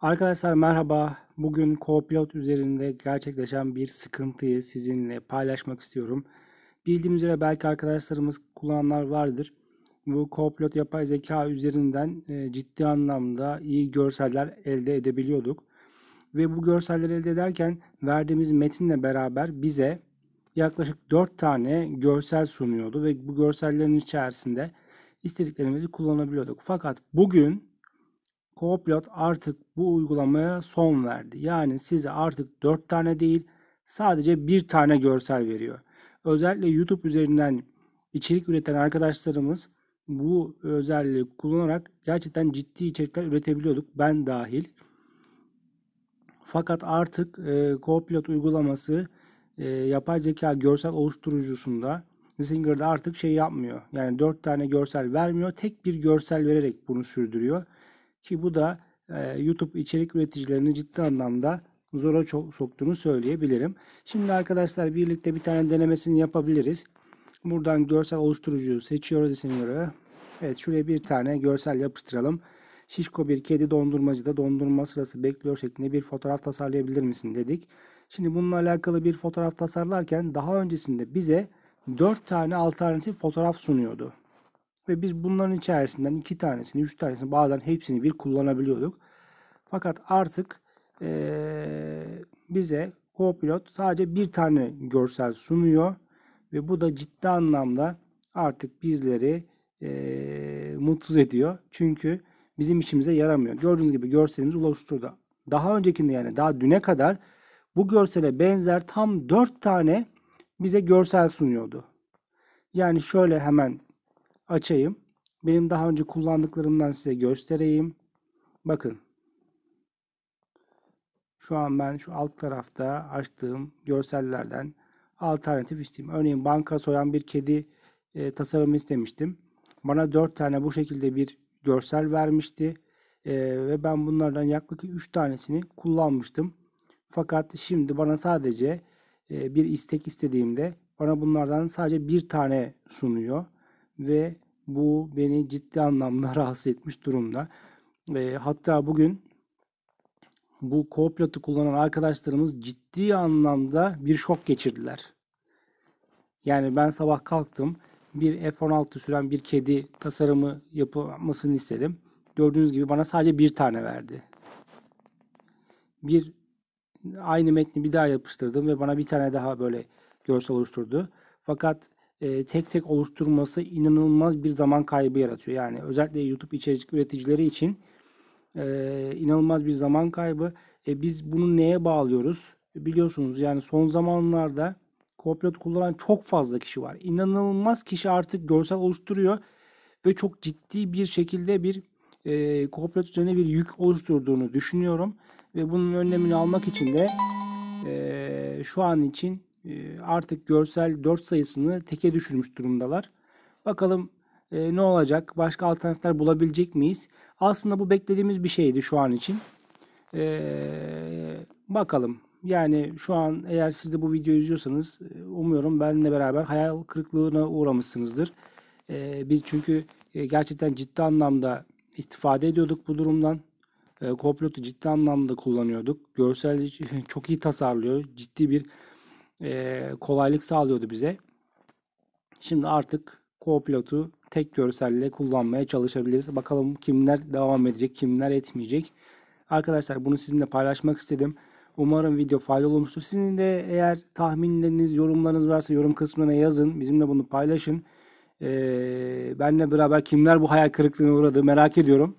Arkadaşlar merhaba. Bugün Copilot üzerinde gerçekleşen bir sıkıntıyı sizinle paylaşmak istiyorum. Bildiğim üzere belki arkadaşlarımız kullananlar vardır. Bu Copilot yapay zeka üzerinden e, ciddi anlamda iyi görseller elde edebiliyorduk. Ve bu görselleri elde ederken verdiğimiz metinle beraber bize yaklaşık 4 tane görsel sunuyordu ve bu görsellerin içerisinde istediklerimizi kullanabiliyorduk. Fakat bugün Copilot artık bu uygulamaya son verdi. Yani size artık 4 tane değil sadece bir tane görsel veriyor. Özellikle YouTube üzerinden içerik üreten arkadaşlarımız bu özelliği kullanarak gerçekten ciddi içerikler üretebiliyorduk. Ben dahil. Fakat artık e, Copilot uygulaması e, yapay zeka görsel oluşturucusunda Zinger'da artık şey yapmıyor. Yani 4 tane görsel vermiyor. Tek bir görsel vererek bunu sürdürüyor. Ki bu da e, YouTube içerik üreticilerini ciddi anlamda zora çok soktuğunu söyleyebilirim. Şimdi arkadaşlar birlikte bir tane denemesini yapabiliriz. Buradan görsel oluşturucuyu seçiyoruz isim Evet şuraya bir tane görsel yapıştıralım. Şişko bir kedi dondurmacıda dondurma sırası bekliyor şeklinde bir fotoğraf tasarlayabilir misin dedik. Şimdi bununla alakalı bir fotoğraf tasarlarken daha öncesinde bize 4 tane alternatif fotoğraf sunuyordu. Ve biz bunların içerisinden iki tanesini, üç tanesini bazen hepsini bir kullanabiliyorduk. Fakat artık ee, bize Copilot sadece bir tane görsel sunuyor. Ve bu da ciddi anlamda artık bizleri e, mutsuz ediyor. Çünkü bizim işimize yaramıyor. Gördüğünüz gibi görselimizi ulaştırdı. Daha öncekinde yani daha düne kadar bu görsele benzer tam 4 tane bize görsel sunuyordu. Yani şöyle hemen açayım. Benim daha önce kullandıklarımdan size göstereyim. Bakın. Şu an ben şu alt tarafta açtığım görsellerden alternatif isteyeyim. Örneğin banka soyan bir kedi e, tasarımı istemiştim. Bana 4 tane bu şekilde bir görsel vermişti. E, ve ben bunlardan yaklaşık 3 tanesini kullanmıştım. Fakat şimdi bana sadece e, bir istek istediğimde bana bunlardan sadece bir tane sunuyor ve bu beni ciddi anlamda rahatsız etmiş durumda. E, hatta bugün bu Copilot'u kullanan arkadaşlarımız ciddi anlamda bir şok geçirdiler. Yani ben sabah kalktım bir F-16 süren bir kedi tasarımı yapmasını istedim. Gördüğünüz gibi bana sadece bir tane verdi. Bir aynı metni bir daha yapıştırdım ve bana bir tane daha böyle görsel oluşturdu. Fakat e, tek tek oluşturması inanılmaz bir zaman kaybı yaratıyor. Yani özellikle YouTube içerik üreticileri için e, inanılmaz bir zaman kaybı. E, biz bunu neye bağlıyoruz? biliyorsunuz yani son zamanlarda Copilot kullanan çok fazla kişi var. İnanılmaz kişi artık görsel oluşturuyor ve çok ciddi bir şekilde bir e, Copilot üzerine bir yük oluşturduğunu düşünüyorum. Ve bunun önlemini almak için de e, şu an için artık görsel 4 sayısını teke düşürmüş durumdalar. Bakalım e, ne olacak? Başka alternatifler bulabilecek miyiz? Aslında bu beklediğimiz bir şeydi şu an için. E, bakalım. Yani şu an eğer siz de bu videoyu izliyorsanız e, umuyorum benimle beraber hayal kırıklığına uğramışsınızdır. E, biz çünkü e, gerçekten ciddi anlamda istifade ediyorduk bu durumdan. E, komplotu ciddi anlamda kullanıyorduk. Görsel çok iyi tasarlıyor. Ciddi bir e, kolaylık sağlıyordu bize. Şimdi artık co-pilot'u tek görselle kullanmaya çalışabiliriz. Bakalım kimler devam edecek, kimler etmeyecek. Arkadaşlar bunu sizinle paylaşmak istedim. Umarım video faydalı olmuştur. Sizin de eğer tahminleriniz, yorumlarınız varsa yorum kısmına yazın. Bizimle bunu paylaşın. Ee, benle beraber kimler bu hayal kırıklığına uğradı merak ediyorum.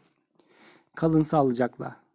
Kalın sağlıcakla.